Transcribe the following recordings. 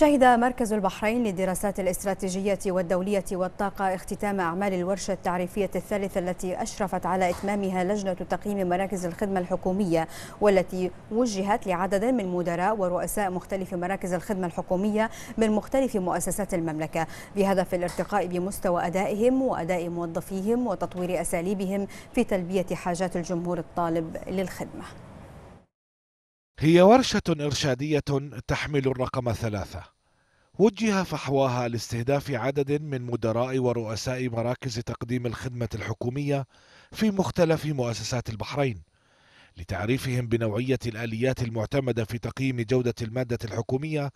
شهد مركز البحرين للدراسات الاستراتيجية والدولية والطاقة اختتام أعمال الورشة التعريفية الثالثة التي أشرفت على إتمامها لجنة تقييم مراكز الخدمة الحكومية والتي وجهت لعدد من مدراء ورؤساء مختلف مراكز الخدمة الحكومية من مختلف مؤسسات المملكة بهدف الارتقاء بمستوى أدائهم وأداء موظفيهم وتطوير أساليبهم في تلبية حاجات الجمهور الطالب للخدمة هي ورشة إرشادية تحمل الرقم ثلاثة وجه فحواها لاستهداف عدد من مدراء ورؤساء مراكز تقديم الخدمة الحكومية في مختلف مؤسسات البحرين لتعريفهم بنوعية الآليات المعتمدة في تقييم جودة المادة الحكومية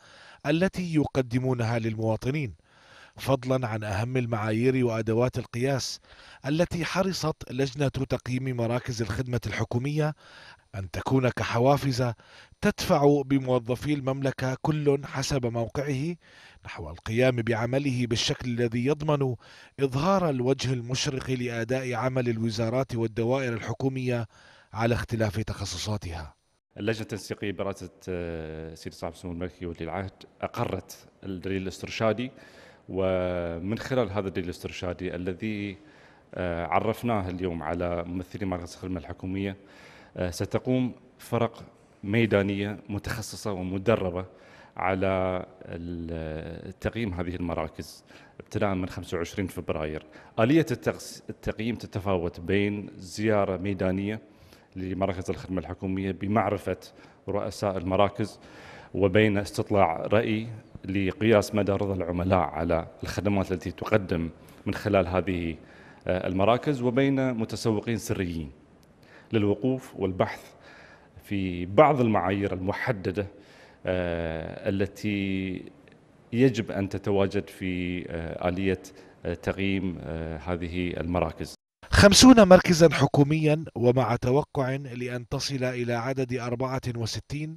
التي يقدمونها للمواطنين فضلا عن أهم المعايير وأدوات القياس التي حرصت لجنة تقييم مراكز الخدمة الحكومية أن تكون كحوافز تدفع بموظفي المملكة كل حسب موقعه نحو القيام بعمله بالشكل الذي يضمن إظهار الوجه المشرق لأداء عمل الوزارات والدوائر الحكومية على اختلاف تخصصاتها اللجنة التنسيقية برئاسة آه، سيدي صاحب السمو الملكي ولي العهد أقرت الدليل الاسترشادي ومن خلال هذا الدليل الاسترشادي الذي آه، عرفناه اليوم على ممثلي مركز الخدمة الحكومية آه، ستقوم فرق ميدانيه متخصصه ومدربه على تقييم هذه المراكز ابتداء من 25 فبراير. آلية التقييم تتفاوت بين زيارة ميدانية لمراكز الخدمة الحكومية بمعرفة رؤساء المراكز وبين استطلاع رأي لقياس مدى رضا العملاء على الخدمات التي تقدم من خلال هذه آه، المراكز وبين متسوقين سريين للوقوف والبحث في بعض المعايير المحدده آه، التي يجب ان تتواجد في آه، اليه آه، تقييم هذه المراكز خمسون مركزا حكوميا ومع توقع لأن تصل إلى عدد 64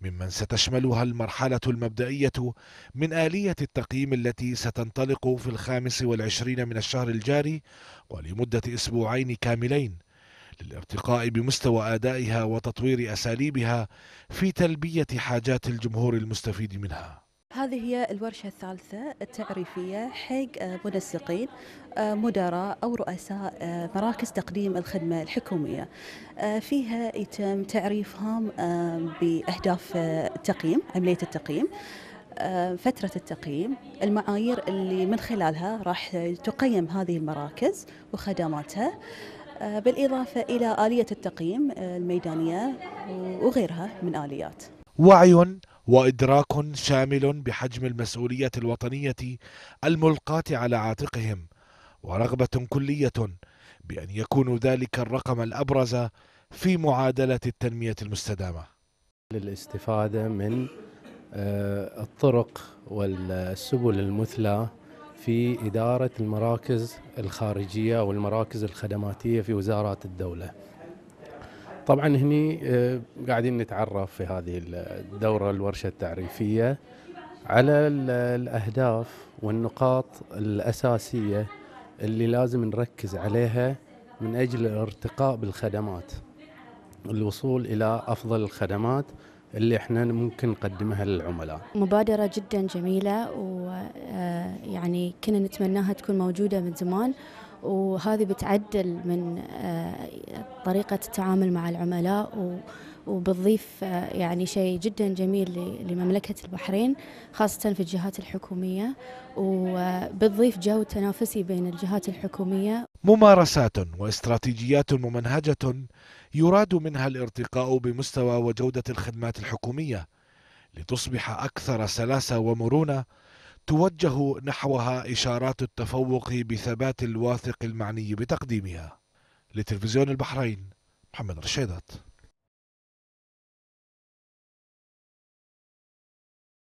ممن ستشملها المرحلة المبدئية من آلية التقييم التي ستنطلق في الخامس والعشرين من الشهر الجاري ولمدة أسبوعين كاملين للارتقاء بمستوى ادائها وتطوير اساليبها في تلبيه حاجات الجمهور المستفيد منها هذه هي الورشة الثالثة التعريفية حق آه، منسقين آه، مدراء أو رؤساء آه، مراكز تقديم الخدمة الحكومية فيها يتم تعريفهم بأهداف التقييم عملية التقييم فترة التقييم المعايير اللي من خلالها راح تقيم هذه المراكز وخدماتها آه، بالإضافة إلى آلية التقييم آه، الميدانية وغيرها من آليات وعي وإدراك شامل بحجم المسؤولية الوطنية الملقاة على عاتقهم ورغبة كلية بأن يكونوا ذلك الرقم الأبرز في معادلة التنمية المستدامة للاستفادة من آه، الطرق والسبل المثلى في إدارة المراكز الخارجية أو المراكز الخدماتية في وزارات الدولة طبعا هني آه، قاعدين نتعرف في هذه الدورة الورشة التعريفية على الأهداف والنقاط الأساسية اللي لازم نركز عليها من أجل الارتقاء بالخدمات الوصول إلى أفضل الخدمات اللي احنا ممكن نقدمها للعملاء. مبادرة جدا جميلة ويعني آه، كنا نتمناها تكون موجودة من زمان وهذه بتعدل من آه، طريقة التعامل مع العملاء وبتضيف آه، يعني شيء جدا جميل لمملكة البحرين خاصة في الجهات الحكومية وبتضيف جو تنافسي بين الجهات الحكومية ممارسات واستراتيجيات ممنهجة يراد منها الارتقاء بمستوى وجودة الخدمات الحكومية لتصبح أكثر سلاسة ومرونة توجه نحوها إشارات التفوق بثبات الواثق المعني بتقديمها لتلفزيون البحرين محمد رشيدات